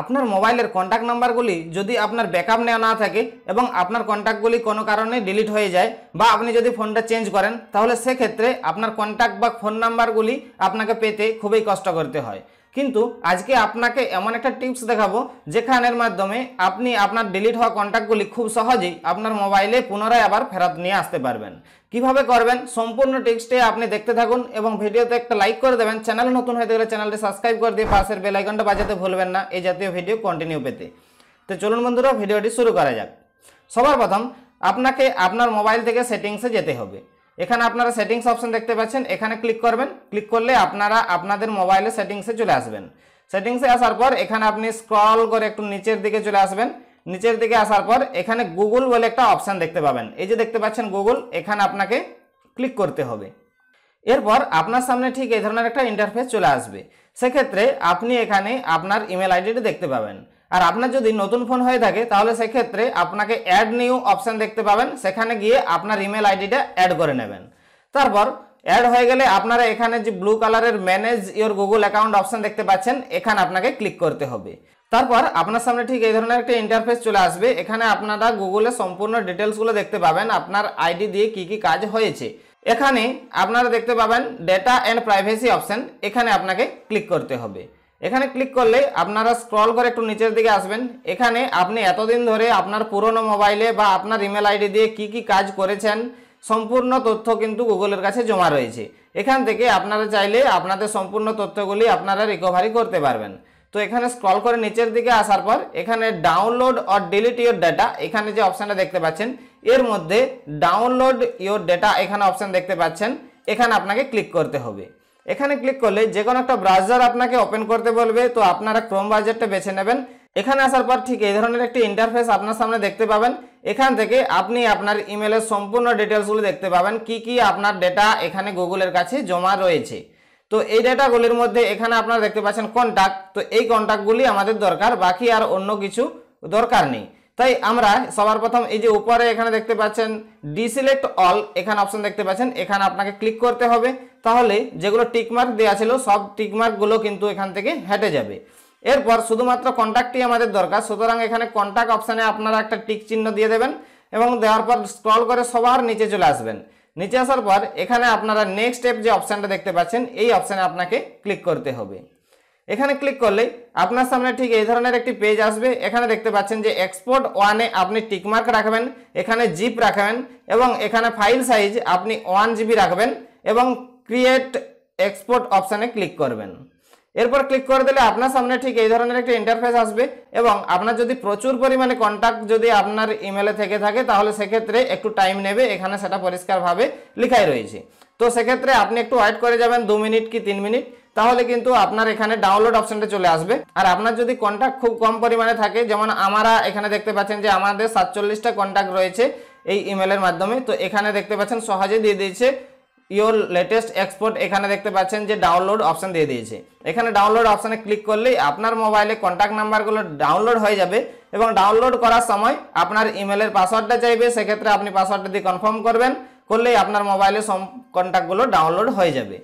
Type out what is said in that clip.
আপনার মোবাইলের কন্ট্যাক্ট নাম্বারগুলি যদি আপনার ব্যাকআপ নেওয়া না থাকে এবং আপনার কন্ট্যাক্টগুলি কোনো কারণে ডিলিট হয়ে যায় বা আপনি যদি ফোনটা চেঞ্জ করেন তাহলে সেক্ষেত্রে আপনার কন্ট্যাক্ট বা ফোন নাম্বারগুলি আপনাকে পেতে খুবই কষ্ট করতে হয় কিন্তু আজকে আপনাকে এমন একটা টিপস দেখাবো যেখানের মাধ্যমে আপনি আপনার ডিলিট হওয়া কন্ট্যাক্টগুলি খুব সহজেই আপনার মোবাইলে পুনরায় আবার ফেরত নিয়ে আসতে পারবেন কিভাবে করবেন সম্পূর্ণ টিপসটি আপনি দেখতে থাকুন এবং ভিডিওতে একটা লাইক করে দেবেন চ্যানেল নতুন হয়ে গেলে চ্যানেলটি সাবস্ক্রাইব করে দিয়ে পাশের বেলাইকনটা বাজাতে ভুলবেন না এই জাতীয় ভিডিও কন্টিনিউ পেতে তো চলুন বন্ধুরা ভিডিওটি শুরু করা যাক সবার প্রথম আপনাকে আপনার মোবাইল থেকে সেটিংসে যেতে হবে এখানে আপনারা সেটিংস অপশন দেখতে পাচ্ছেন এখানে ক্লিক করবেন ক্লিক করলে আপনারা আপনাদের মোবাইলে সেটিংসে চলে আসবেন সেটিংসে আসার পর এখানে আপনি স্ক্রল করে একটু নিচের দিকে চলে আসবেন নিচের দিকে আসার পর এখানে গুগল বলে একটা অপশান দেখতে পাবেন এই যে দেখতে পাচ্ছেন গুগল এখানে আপনাকে ক্লিক করতে হবে এরপর আপনার সামনে ঠিক এই ধরনের একটা ইন্টারফেস চলে আসবে সেক্ষেত্রে আপনি এখানে আপনার ইমেল আইডিটি দেখতে পাবেন আর আপনার যদি নতুন ফোন হয়ে থাকে তাহলে সেক্ষেত্রে আপনাকে অ্যাড নিউ অপশান দেখতে পাবেন সেখানে গিয়ে আপনার ইমেল আইডিটা অ্যাড করে নেবেন তারপর অ্যাড হয়ে গেলে আপনারা এখানে যে ব্লু কালারের manage your Google account option দেখতে পাচ্ছেন এখানে আপনাকে ক্লিক করতে হবে তারপর আপনার সামনে ঠিক এই ধরনের একটা ইন্টারফেস চলে আসবে এখানে আপনারা গুগলে সম্পূর্ণ ডিটেলসগুলো দেখতে পাবেন আপনার আইডি দিয়ে কি কি কাজ হয়েছে এখানে আপনারা দেখতে পাবেন ডেটা অ্যান্ড প্রাইভেসি অপশান এখানে আপনাকে ক্লিক করতে হবে এখানে ক্লিক করলে আপনারা স্ক্রল করে একটু নিচের দিকে আসবেন এখানে আপনি এতদিন ধরে আপনার পুরনো মোবাইলে বা আপনার ইমেল আইডি দিয়ে কি কি কাজ করেছেন সম্পূর্ণ তথ্য কিন্তু গুগলের কাছে জমা রয়েছে এখান থেকে আপনারা চাইলে আপনাদের সম্পূর্ণ তথ্যগুলি আপনারা রিকভারি করতে পারবেন তো এখানে স্ক্রল করে নিচের দিকে আসার পর এখানে download or delete your data এখানে যে অপশানটা দেখতে পাচ্ছেন এর মধ্যে ডাউনলোড ইয়োর ডেটা এখানে অপশান দেখতে পাচ্ছেন এখানে আপনাকে ক্লিক করতে হবে এখানে ক্লিক করলে যে কোনো একটা ব্রাউজার আপনাকে ওপেন করতে বলবে তো আপনারা ক্রোম ব্রাউজারটা বেছে নেবেন এখানে আসার পর ঠিক এই ধরনের একটি ইন্টারফেস আপনার সামনে দেখতে পাবেন এখান থেকে আপনি আপনার ইমেলের সম্পূর্ণ ডিটেলসগুলো দেখতে পাবেন কি কি আপনার ডেটা এখানে গুগলের কাছে জমা রয়েছে তো এই ডেটাগুলির মধ্যে এখানে আপনারা দেখতে পাচ্ছেন কন্ট্যাক্ট তো এই কন্ট্যাক্টগুলি আমাদের দরকার বাকি আর অন্য কিছু দরকার নেই তাই আমরা সবার প্রথম এই যে উপরে এখানে দেখতে পাচ্ছেন ডিসিলেক্ট অল এখানে অপশন দেখতে পাচ্ছেন এখানে আপনাকে ক্লিক করতে হবে তাহলে যেগুলো টিকমার্ক দেওয়া ছিল সব টিকমার্কগুলো কিন্তু এখান থেকে হেঁটে যাবে এরপর শুধুমাত্র কন্ট্যাক্টই আমাদের দরকার সুতরাং এখানে কন্ট্যাক্ট অপশানে আপনারা একটা টিক চিহ্ন দিয়ে দেবেন এবং দেওয়ার পর স্ক্রল করে সবার নিচে চলে আসবেন নিচে আসার পর এখানে আপনারা নেক্সট স্টেপ যে অপশানটা দেখতে পাচ্ছেন এই অপশানে আপনাকে ক্লিক করতে হবে এখানে ক্লিক করলে আপনার সামনে ঠিক এই ধরনের একটি পেজ আসবে এখানে দেখতে পাচ্ছেন যে এক্সপোর্ট ওয়ানে আপনি টিকমার্ক রাখবেন এখানে জিপ রাখবেন এবং এখানে ফাইল সাইজ আপনি ওয়ান জিবি রাখবেন এবং ক্রিয়েট এক্সপোর্ট অপশানে ক্লিক করবেন এরপর ক্লিক করে দিলে আপনার সামনে ঠিক এই ধরনের একটা ইন্টারফেস আসবে এবং আপনার যদি প্রচুর পরিমাণে কন্ট্যাক্ট যদি আপনার ইমেলে থেকে থাকে তাহলে সেক্ষেত্রে একটু টাইম নেবে এখানে সেটা পরিষ্কারভাবে লিখাই রয়েছে তো সেক্ষেত্রে আপনি একটু ওয়েট করে যাবেন দু মিনিট কি তিন মিনিট তাহলে কিন্তু আপনার এখানে ডাউনলোড অপশানটা চলে আসবে আর আপনার যদি কন্ট্যাক্ট খুব কম পরিমাণে থাকে যেমন আমরা এখানে দেখতে পাচ্ছেন যে আমাদের সাতচল্লিশটা কন্ট্যাক্ট রয়েছে এই ইমেলের মাধ্যমে তো এখানে দেখতে পাচ্ছেন সহজে দিয়ে দিয়েছে ইওর লেটেস্ট এক্সপোর্ট এখানে দেখতে পাচ্ছেন যে ডাউনলোড অপশান দিয়ে দিয়েছে এখানে ডাউনলোড অপশানে ক্লিক করলেই আপনার মোবাইলে কন্ট্যাক্ট নাম্বারগুলো ডাউনলোড হয়ে যাবে এবং ডাউনলোড করার সময় আপনার ইমেলের পাসওয়ার্ডটা চাইবে সেক্ষেত্রে আপনি পাসওয়ার্ডটা দিয়ে কনফার্ম করবেন করলেই আপনার মোবাইলে সব কন্ট্যাক্টগুলো ডাউনলোড হয়ে যাবে